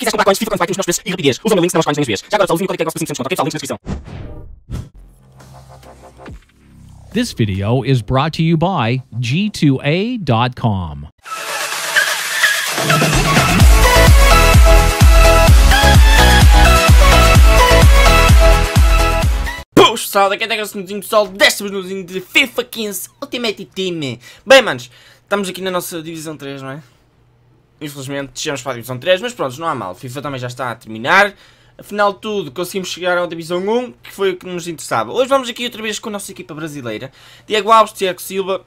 quiser comprar coins, fica com os meus preços e rapidez. Usa o meu link, senão as coins têm os vês. Já agora, pessoal, usem o código TECNOS por 5% de desconto. Ok, o link na descrição. This video is brought to you by G2A.com. Puxa, pessoal, daqui até que é o pessoal, desta vez de FIFA 15 Ultimate Team. Bem, manos, estamos aqui na nossa Divisão 3, não é? infelizmente descemos para a Divisão 3, mas pronto, não há mal. FIFA também já está a terminar. Afinal de tudo, conseguimos chegar à Divisão 1, que foi o que nos interessava. Hoje vamos aqui outra vez com a nossa equipa brasileira. Diego Alves, Tiago Silva,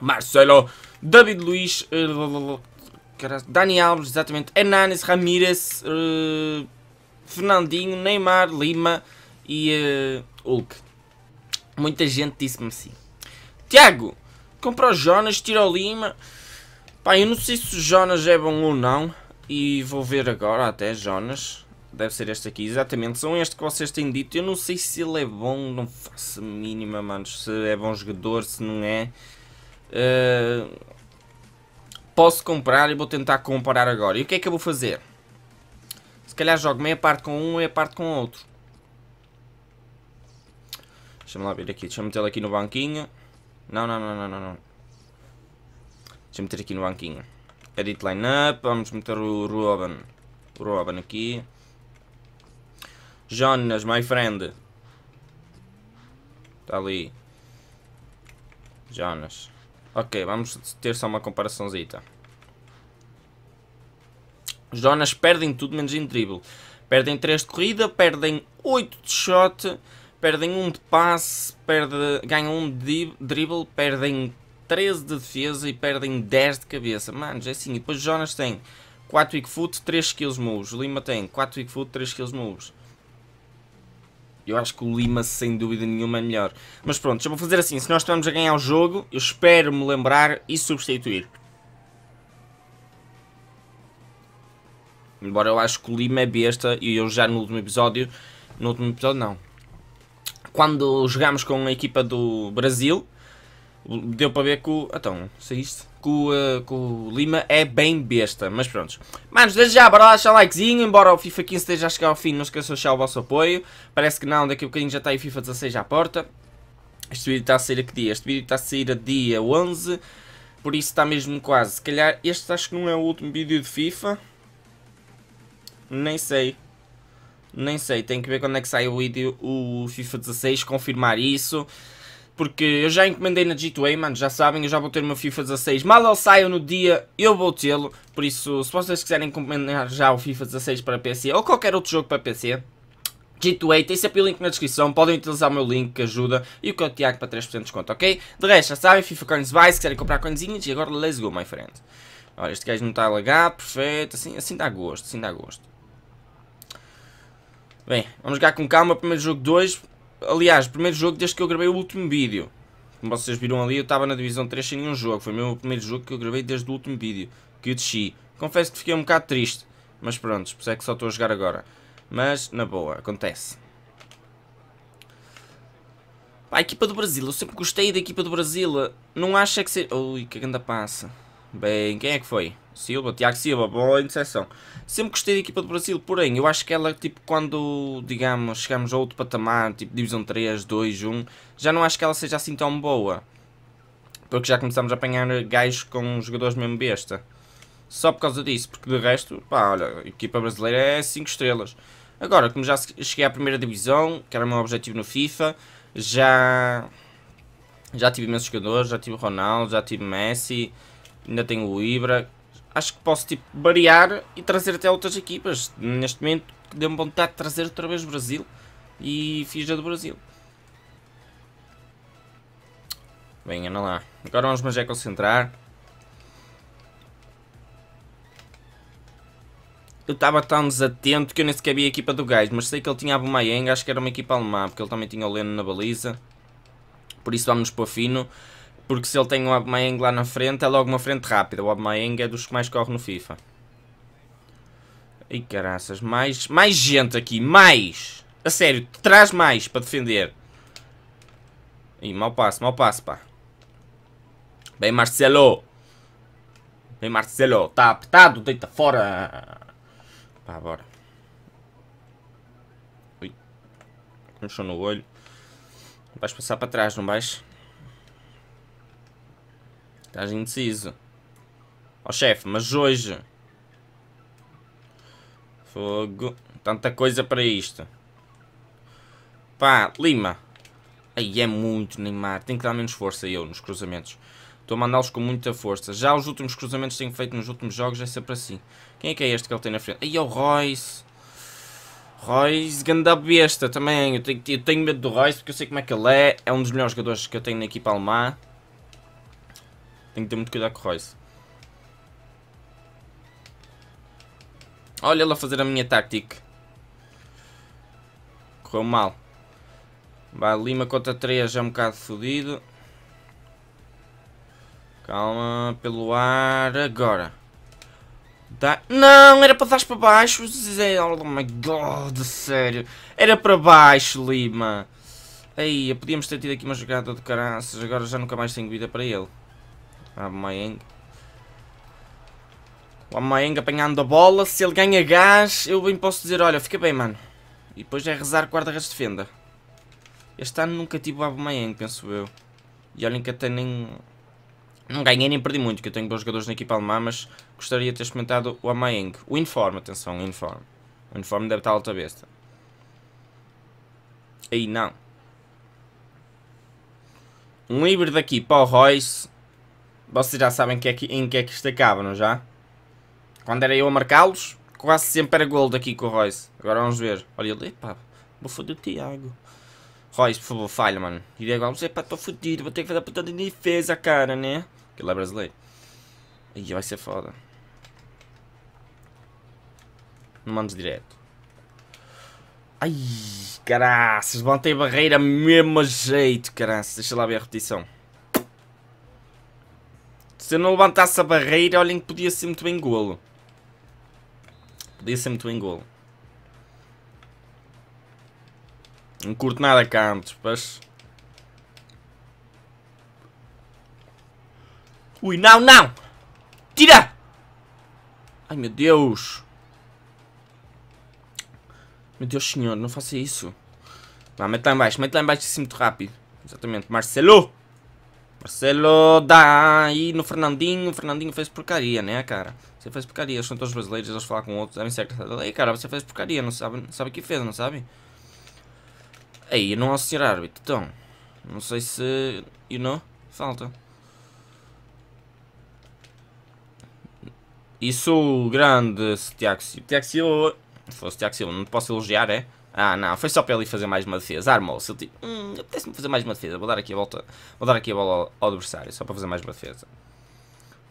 Marcelo, David Luiz, eh, Dani Alves, exatamente, Hernanes, Ramírez, eh, Fernandinho, Neymar, Lima e eh, Hulk. Muita gente disse-me assim. Tiago, compra o Jonas, tira o Lima... Pá, eu não sei se o Jonas é bom ou não. E vou ver agora até Jonas. Deve ser este aqui, exatamente. São este que vocês têm dito. Eu não sei se ele é bom, não faço mínima, mano. Se é bom jogador, se não é. Uh, posso comprar e vou tentar comparar agora. E o que é que eu vou fazer? Se calhar jogo meia parte com um e meia parte com outro. Deixa-me lá ver aqui. Deixa-me meter lo aqui no banquinho. Não, não, não, não, não. não. Deixa eu meter aqui no banquinho. Edit lineup, vamos meter o Robin. O Robin aqui. Jonas, my friend. Está ali. Jonas. Ok, vamos ter só uma comparaçãozita. Os Jonas perdem tudo menos em dribble. Perdem 3 de corrida, perdem 8 de shot, perdem 1 de passe, perde, ganham 1 de dribble, perdem 13 de defesa e perdem 10 de cabeça. Mano, é assim. E depois Jonas tem 4 weak foot, 3 skills moves. Lima tem 4 weak foot, 3 skills moves. Eu acho que o Lima, sem dúvida nenhuma, é melhor. Mas pronto, já vou fazer assim. Se nós estamos a ganhar o jogo, eu espero me lembrar e substituir. Embora eu acho que o Lima é besta e eu já no último episódio... No último episódio, não. Quando jogámos com a equipa do Brasil, deu para ver que o. Então, saíste? É que o, uh, que o Lima é bem besta, mas pronto Manos, desde já, bora lá deixar likezinho, embora o FIFA 15 esteja a chegar ao fim, não esqueçam de deixar o vosso apoio. Parece que não, daqui a bocadinho já está aí FIFA 16 à porta. Este vídeo está a sair a que dia? Este vídeo está a sair a dia 11, por isso está mesmo quase. Se calhar este acho que não é o último vídeo de FIFA. Nem sei. Nem sei, tem que ver quando é que sai o vídeo, o FIFA 16, confirmar isso porque eu já encomendei na G2A, mano, já sabem, eu já vou ter uma FIFA 16. Mal ele saia no dia, eu vou tê-lo. Por isso, se vocês quiserem encomendar já o FIFA 16 para PC ou qualquer outro jogo para PC, G2A, tem sempre o link na descrição, podem utilizar o meu link que ajuda e o código Tiago para 3% de desconto, ok? De resto, já sabem, FIFA Coins vai, se quiserem comprar coinzinhas e agora let's go, my friend. Olha, este gajo não está alagado, perfeito, assim, assim dá gosto, assim dá gosto. Bem, vamos jogar com calma, primeiro jogo 2, aliás, primeiro jogo desde que eu gravei o último vídeo. Como vocês viram ali, eu estava na divisão 3 sem nenhum jogo. Foi o meu primeiro jogo que eu gravei desde o último vídeo, que eu desci. Confesso que fiquei um bocado triste, mas pronto, por isso é que só estou a jogar agora. Mas, na boa, acontece. Pá, a equipa do Brasil, eu sempre gostei da equipa do Brasil. Não acha que seja... Ui, que grande passa. Bem, quem é que foi? Silva, Tiago Silva, boa interseção. Sempre gostei da equipa do Brasil, porém, eu acho que ela, tipo, quando, digamos, chegamos a outro patamar, tipo Divisão 3, 2, 1, já não acho que ela seja assim tão boa. Porque já começamos a apanhar gajos com jogadores mesmo besta. Só por causa disso, porque de resto, pá, olha, a equipa brasileira é 5 estrelas. Agora, como já cheguei à primeira divisão, que era o meu objetivo no FIFA, já... Já tive imensos jogadores, já tive Ronaldo, já tive Messi... Ainda tenho o Ibra. Acho que posso tipo, variar e trazer até outras equipas. Neste momento deu-me vontade de trazer outra vez o Brasil. E fiz a do Brasil. Bem, anda lá. Agora vamos mais é concentrar. Eu estava tão desatento que eu nem sequer vi a equipa do gajo, mas sei que ele tinha a Bumayang, acho que era uma equipa alemã, porque ele também tinha o Leno na baliza. Por isso vamos para o fino. Porque se ele tem o Aubameyang lá na frente, é logo uma frente rápida. O Aubameyang é dos que mais corre no FIFA. E caraças, mais, mais gente aqui, mais! A sério, traz mais para defender. Ih, mau passo, mau passo, pá. Bem, Marcelo. Bem, Marcelo. Tá apertado, deita fora. Pá, bora. Ui. Mexeu no olho. Vais passar para trás, não vais? Estás indeciso. Ó oh, chefe, mas hoje... Fogo. Tanta coisa para isto. Pá, Lima. Aí é muito Neymar. Tem que dar menos força eu nos cruzamentos. Estou a mandá-los com muita força. Já os últimos cruzamentos que tenho feito nos últimos jogos é sempre assim. Quem é que é este que ele tem na frente? Aí é o Royce. Royce, ganda besta também. Eu tenho, eu tenho medo do Royce porque eu sei como é que ele é. É um dos melhores jogadores que eu tenho na equipa alemã. Tem que ter muito cuidado com o Royce. Olha ela fazer a minha tática. Correu mal. Vai, Lima contra 3 já é um bocado fodido. Calma, pelo ar, agora. Dá... Não, era para dar para baixo. Oh my god, sério. Era para baixo, Lima. Aí, podíamos ter tido aqui uma jogada de caraças. Agora já nunca mais tenho vida para ele. A Maenga. O Amaenga apanhando a bola, se ele ganha gás, eu bem posso dizer, olha, fica bem, mano. E depois é rezar o guarda-redes defenda. Este ano nunca tive o Amaenga, penso eu. E olhem que até nem... Não ganhei nem perdi muito, que eu tenho bons jogadores na equipa alemã, mas gostaria de ter experimentado o Amaenga. O uniforme, atenção, o uniforme. O uniforme deve estar alta besta. Aí não. Um híbrido aqui para o Royce. Vocês já sabem que é que, em que é que isto acaba, não já? Quando era eu a marcá-los, quase sempre era gol daqui com o Royce. Agora vamos ver. Olha ele, epá, vou foder o Tiago. Royce, por favor, falha, mano. E Diego Alves, epá, estou fodido, vou ter que fazer a puta de defesa, cara, né? Que é brasileiro. Aí vai ser foda. Não vamos direto. Ai, caraças, vão ter barreira mesmo jeito, caraças. Deixa lá ver a repetição. Se eu não levantasse a barreira, olhem que podia ser muito bem golo. Podia ser muito bem golo. Não curto nada cantos, mas... Ui, não, não! Tira! Ai, meu Deus! Meu Deus senhor, não faça isso. Vá, mete lá em baixo, mete lá em baixo assim muito rápido. Exatamente, Marcelo! Marcelo dá no Fernandinho. O Fernandinho fez porcaria, né, cara? Você fez porcaria. são todos brasileiros, eles falam com outros. Devem ser da Aí, cara. Você fez porcaria, não sabe, sabe o que fez, não sabe? Aí, não ao senhor árbitro, então. Não sei se. You know? Falta. Isso, grande Tiago Silva. Tiago Silva. Se fosse Tiago Silva, não te posso elogiar, é? Ah, não, foi só para ele fazer mais uma defesa. Armou-se. Ele tipo, hum, apetece-me fazer mais uma defesa. Vou dar aqui a volta. Vou dar aqui a bola ao adversário, só para fazer mais uma defesa.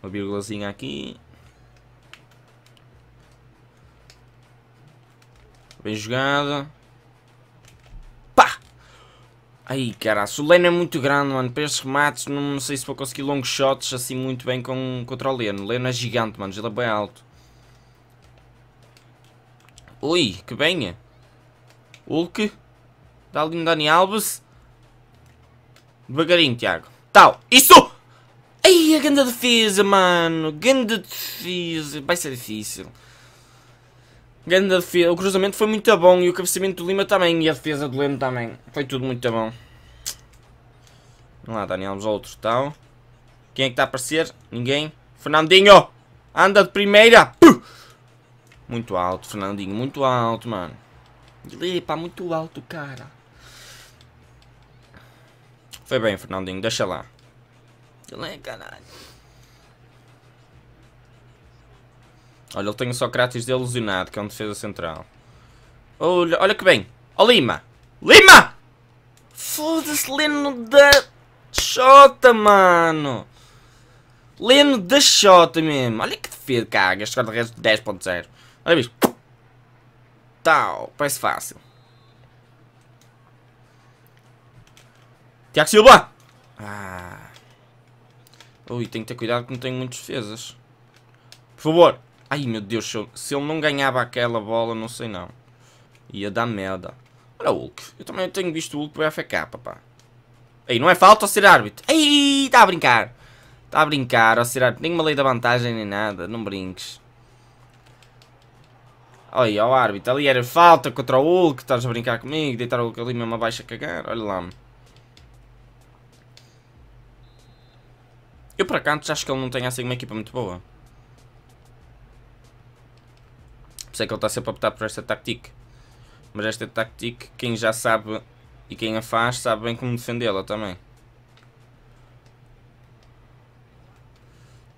Uma vírgulazinha aqui. Bem jogado. Pá! Ai, cara, O Leno é muito grande, mano. Para estes remates, não, não sei se vou conseguir long shots assim muito bem com, contra o Leno. O Leno é gigante, mano. Ele é bem alto. Ui, que bem. Hulk. Dá-lhe um Dani Alves. Devagarinho, Tiago. Tal. isso! Ai, a grande defesa, mano. Grande defesa. Vai ser difícil. Grande defesa. O cruzamento foi muito bom. E o cabeceamento do Lima também. E a defesa do Leno também. Foi tudo muito bom. Vamos lá, Dani, Alves, outro tal. Quem é que está a aparecer? Ninguém. Fernandinho! Anda de primeira! Muito alto, Fernandinho. Muito alto, mano. Epa, muito alto, cara. Foi bem, Fernandinho, deixa lá. Ele é caralho. Olha, ele tem o Sócrates delusionado, que é um defesa central. Olha, olha que bem. Ó Lima! Lima! Foda-se, Leno da Xota, mano! Leno da Xota mesmo. Olha que defesa, caga. Este guarda-redes 10.0. Olha, bicho. Tal, mais fácil. Tiago Silva! Ah. Ui, tem que ter cuidado que não tenho muitas defesas. Por favor. Ai, meu Deus, se, eu, se ele não ganhava aquela bola, não sei não. Ia dar merda. Olha o Hulk. Eu também tenho visto o Hulk para o FK, papá. Ei, não é falta ser árbitro. Ei, está a brincar. Está a brincar ao ser árbitro. Nenhuma lei da vantagem nem nada. Não brinques ó, o árbitro. Ali era falta contra o Hulk. Estás a brincar comigo. Deitar o Hulk ali mesmo abaixo a cagar. Olha lá. -me. Eu, para canto, acho que ele não tem assim uma equipa muito boa. Por isso é que ele está sempre a optar por esta tactique. Mas esta tactique, quem já sabe e quem a faz, sabe bem como defendê-la também.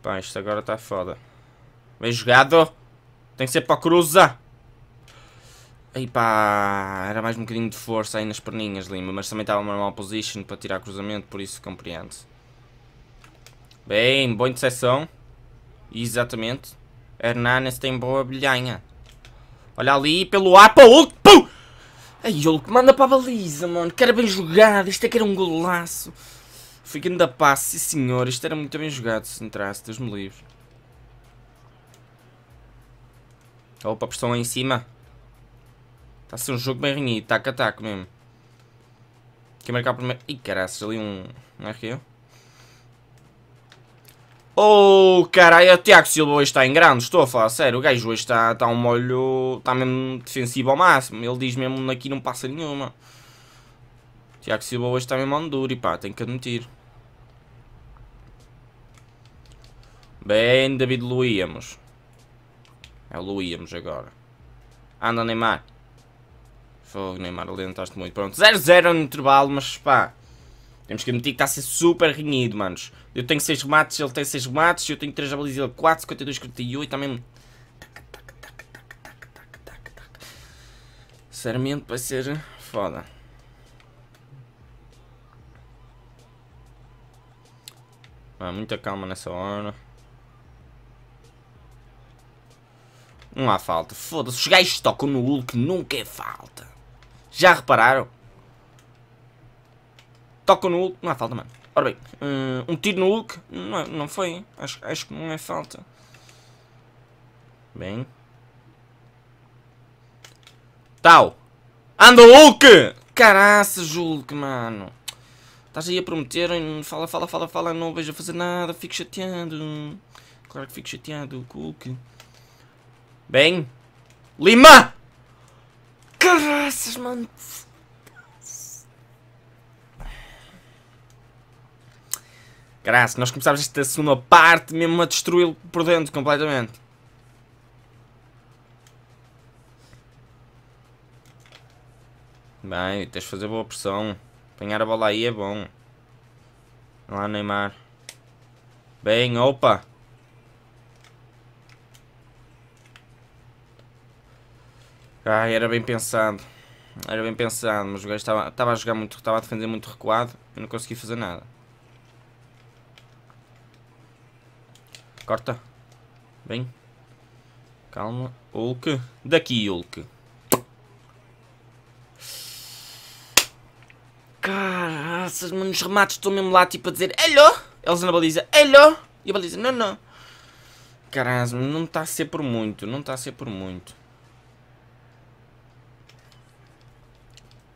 Pá, isto agora está foda. Bem jogado. Tem que ser para a cruza. Aí pá, era mais um bocadinho de força aí nas perninhas, Lima, mas também estava uma mal position para tirar cruzamento, por isso compreende. Bem, boa interseção. Exatamente. Hernanes tem boa bilhanha. Olha ali, pelo ar, para o... Pum! Aí, Hulk, manda para a baliza, mano. Que era bem jogado, isto é que era um golaço. Ficando da passe, sim senhor, isto era muito bem jogado se entrasse, Deus me livre. Opa, pressão lá em cima. Está a ser um jogo bem renhido. Taca, taco mesmo. Quem marcar primeiro... Ih, caraças, ali um... Não é que eu? Oh, caralho, o Tiago Silva hoje está em grande, estou a falar sério, o gajo hoje está, está um molho, está mesmo defensivo ao máximo, ele diz mesmo aqui não passa nenhuma. Tiago Silva hoje está mesmo duro e pá, tenho que admitir. Bem, David Luíamos. É o Luíamos agora. Anda Neymar. Fogo, Neymar, alentaste muito. Pronto, 0-0 no intervalo, mas pá. Temos que admitir que está a ser super renhido, manos. Eu tenho 6 remates, ele tem 6 remates, eu tenho 3 abalizas, ele 4, 52, 48, está Sinceramente, vai ser foda. Ah, muita calma nessa hora. Não há falta. Foda-se, os gajos tocam no Hulk, nunca é falta. Já repararam? Tocam no Hulk, não há falta, mano. Ora bem, hum, um tiro no Hulk, não, é- não foi, acho, acho que não é falta. Bem. Tal. Anda Hulk! Caraças, Hulk, mano. Estás aí a prometer, fala, fala, fala, fala, não vejo a fazer nada, fico chateado. Claro que fico chateado, Hulk. Bem. Lima! Essas mãos. Graças, nós começámos esta segunda parte mesmo a destruí-lo por dentro completamente. Bem, tens de fazer boa pressão. Apanhar a bola aí é bom. Lá Neymar. Bem, opa. Ai, era bem pensado. Era bem pensado, mas o gajo estava, estava a jogar muito, estava a defender muito recuado e não consegui fazer nada. Corta. Bem. Calma. Hulk. Daqui, Hulk. Caraças, mano, os remates estão mesmo lá, tipo, a dizer Hello! Eles na baliza, Hello! E a baliza, não, não. Caralho, não está a ser por muito, não está a ser por muito.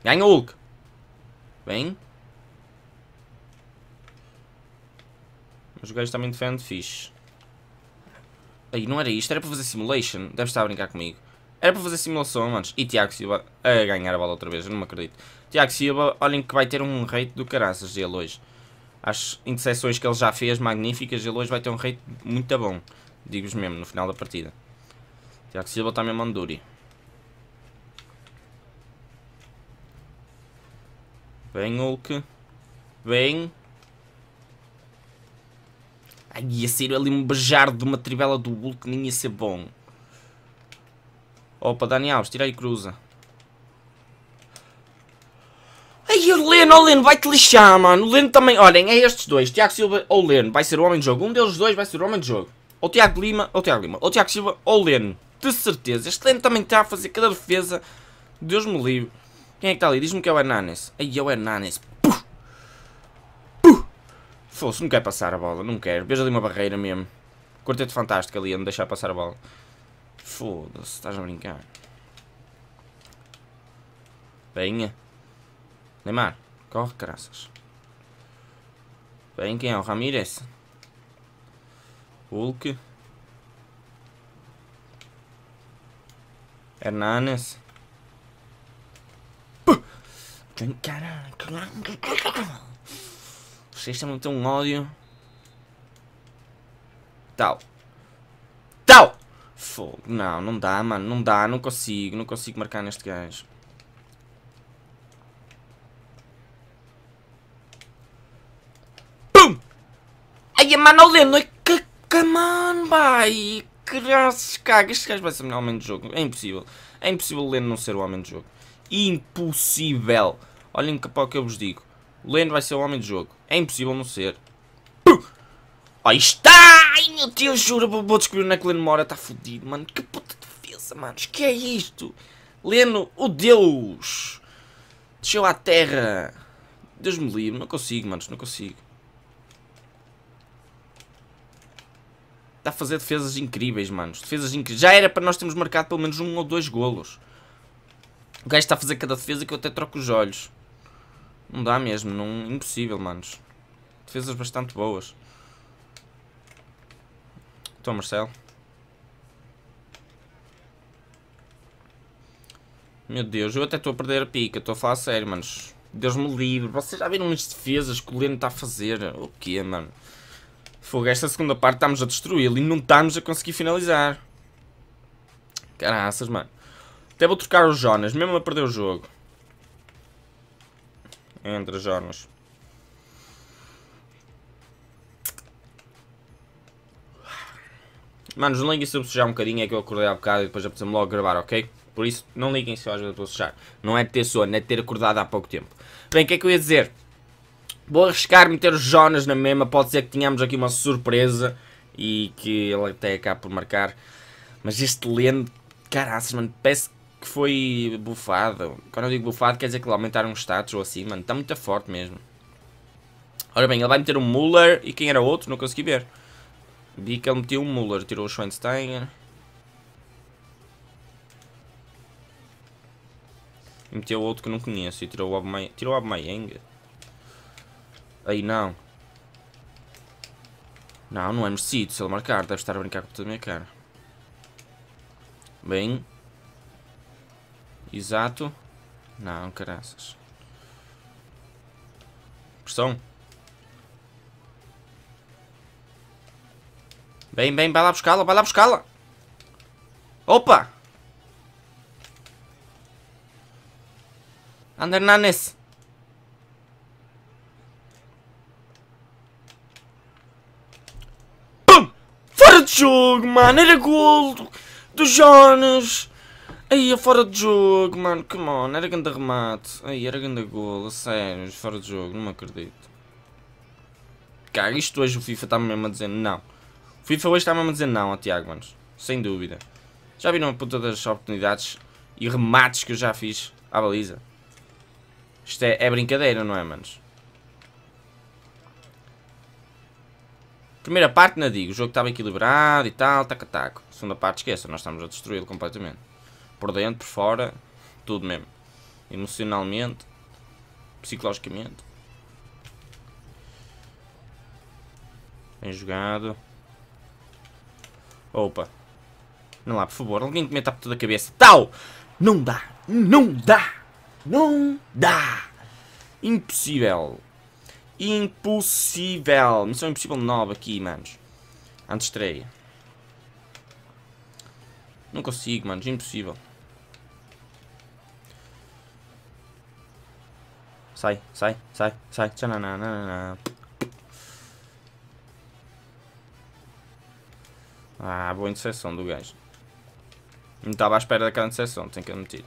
Ganha Hulk. Bem. Mas o gajo também defende fixe. Aí, não era isto, era para fazer simulation. Deve estar a brincar comigo. Era para fazer simulação, manos. E Tiago Silva a ganhar a bola outra vez, eu não me acredito. Tiago Silva, olhem que vai ter um rate do caraças dele hoje. As interseções que ele já fez, magníficas, ele hoje vai ter um rate muito bom. Digo-vos mesmo, no final da partida. Tiago Silva está mesmo manduri Vem, Hulk. Vem. Ai, ia sair ali um beijar de uma trivela do Hulk, nem ia ser bom. Opa, Daniel, estira aí aí cruza. Ai, o Leno, o Leno, vai-te lixar, mano. O Leno também, olhem, é estes dois. Tiago Silva ou Leno, vai ser o homem de jogo. Um deles dois vai ser o homem de jogo. Ou Tiago Lima, ou Tiago Lima. Ou Tiago Silva ou Leno. De certeza. Este Leno também está a fazer cada defesa. Deus me livre. Quem é que está ali? Diz-me que é o Hernanes. Aí é o Hernanes. Fosse, não quer passar a bola, não quero. Vejo ali uma barreira mesmo. Quarteto fantástico ali, a não deixar passar a bola. Foda-se, estás a brincar. Venha. Neymar, corre, graças. Vem, quem é? O Ramírez? Hulk. Hernanes. Vocês também têm um ódio. Tal. Tal! Fogo. Não, não dá, mano. Não dá. Não consigo. Não consigo marcar neste gajo. Pum! Ai, mano, olhando. não é que... Mano, vai! Graças, caga. Este gajo vai ser o melhor homem do jogo. É impossível. É impossível lendo não ser o homem do jogo impossível. Olhem para o que eu vos digo. O Leno vai ser o homem do jogo. É impossível não ser. Puh! Aí está! Ai meu Deus, juro, vou descobrir onde é que Leno mora. Está fodido, mano. Que puta defesa, mano. Que é isto? Leno, o Deus! Desceu à terra. Deus me livre. Não consigo, manos. Não consigo. Está a fazer defesas incríveis, manos. Defesas incríveis. Já era para nós termos marcado pelo menos um ou dois golos. O gajo está a fazer cada defesa que eu até troco os olhos. Não dá mesmo, não, impossível, manos. Defesas bastante boas. Toma, então, Marcelo. Meu Deus, eu até estou a perder a pica, estou a falar a sério, manos. Deus me livre. Vocês já viram as defesas que o Leno está a fazer? O quê, mano? Fogo, esta segunda parte estamos a destruí-lo e não estamos a conseguir finalizar. Caraças, mano. Até vou trocar o Jonas, mesmo a perder o jogo. Entra, Jonas. Manos, não liguem se eu sujar um bocadinho, é que eu acordei há bocado e depois já precisamos logo gravar, ok? Por isso, não liguem se eu às vezes estou a sujar. Não é de ter sono, é de ter acordado há pouco tempo. Bem, o que é que eu ia dizer? Vou arriscar meter os Jonas na mesma, pode ser que tenhamos aqui uma surpresa e que ele até acabe por marcar. Mas este Lendo caraças, mano, parece que foi bufado. Quando eu digo bufado, quer dizer que aumentaram os status ou assim, mano. Está muito forte mesmo. Ora bem, ele vai meter um Muller e quem era outro? Não consegui ver. Vi que ele meteu um Muller, tirou o Schweinsteiger. E meteu outro que não conheço e tirou o Aubameyang. Tirou o Aí não. Não, não é merecido. Se ele marcar, deve estar a brincar com toda a minha cara. Bem, Exato. Não, caraças. Pressão. Bem, bem, vai lá buscá-la, vai lá buscá-la. Opa! Ander Nanes. Pum! Fora de jogo, mano. Era gol do Jonas. Aí, é fora de jogo, mano. Come on, era grande remate. Aí, era grande gola. sério, fora de jogo, não me acredito. Cara, isto hoje o FIFA está mesmo a dizer não. O FIFA hoje está mesmo a dizer não a Tiago Manos. Sem dúvida. Já viram a puta das oportunidades e remates que eu já fiz à baliza? Isto é, é brincadeira, não é, manos? Primeira parte, não digo. O jogo estava equilibrado e tal, taca-taco. Segunda parte, esqueça. Nós estamos a destruí-lo completamente. Por dentro, por fora, tudo mesmo. Emocionalmente, psicologicamente. Bem jogado. Opa. Não lá, por favor. Alguém que meta por toda a cabeça. Tal! Não dá! Não dá! Não dá! Impossível! Impossível! Missão impossível nova aqui, manos. Antes estreia. Não consigo, manos. Impossível. sai, sai, sai, sai. Tchananana. Ah, boa interseção do gajo. Não estava à espera daquela interseção, tenho que admitir.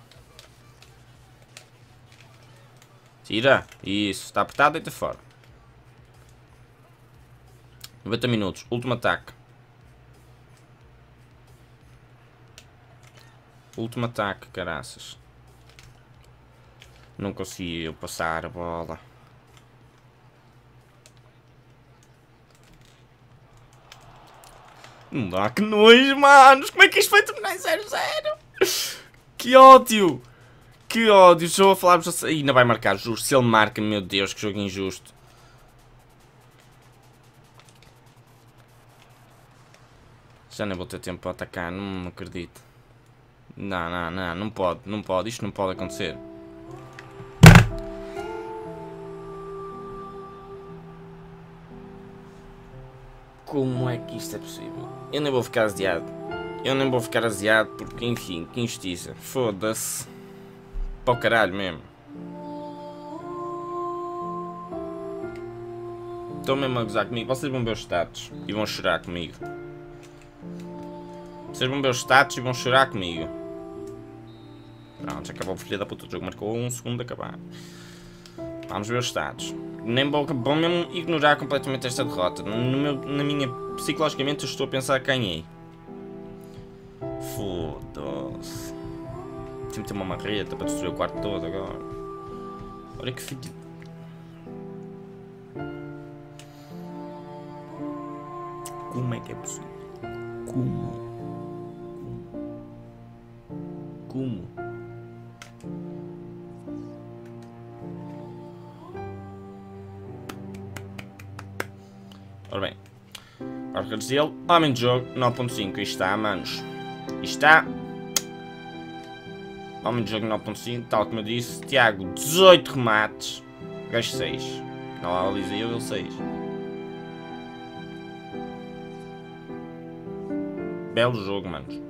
Tira. Isso, está apertado, deita fora. 90 minutos, último ataque. Último ataque, caraças. Não conseguiu passar a bola. Não dá que nojo, manos. Como é que isto foi terminar em 0-0? Que ódio. Que ódio. Deixa eu falar-vos assim. Ainda vai marcar, justo. Se ele marca, meu Deus, que jogo injusto. Já nem vou ter tempo para atacar, não acredito. Não, não, não, não pode, não pode, isto não pode acontecer. como é que isto é possível? Eu nem vou ficar aziado. Eu nem vou ficar aziado porque, enfim, que injustiça. Foda-se. Para o caralho mesmo. Estão mesmo a gozar comigo. Vocês vão ver os status e vão chorar comigo. Vocês vão ver os status e vão chorar comigo. Pronto, já acabou o filho da puta. do jogo marcou um segundo a acabar. Vamos ver os estados. Nem bom, bom mesmo ignorar completamente esta derrota. No meu, na minha, psicologicamente eu estou a pensar que ganhei. Foda-se. Tem que ter uma marreta para destruir o quarto todo agora. Olha que filho. Como é que é possível? Como? Como? Como? redes dele. Homem de jogo 9.5. está, manos. está. Homem de jogo 9.5, tal como eu disse. Tiago, 18 remates. Gajo 6. Não há Elisa e eu, ele 6. Belo jogo, manos.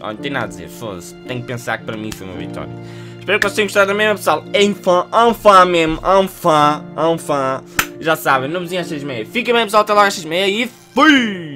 não tem nada a dizer, foda-se. Tenho que pensar que para mim foi uma vitória. Espero que vocês tenham gostado mesma pessoal. Enfã, enfã mesmo, enfã, enfã. Já sabem, não vizinho às 6h30. Fiquem bem, pessoal, até lá às 6h30 e Fui.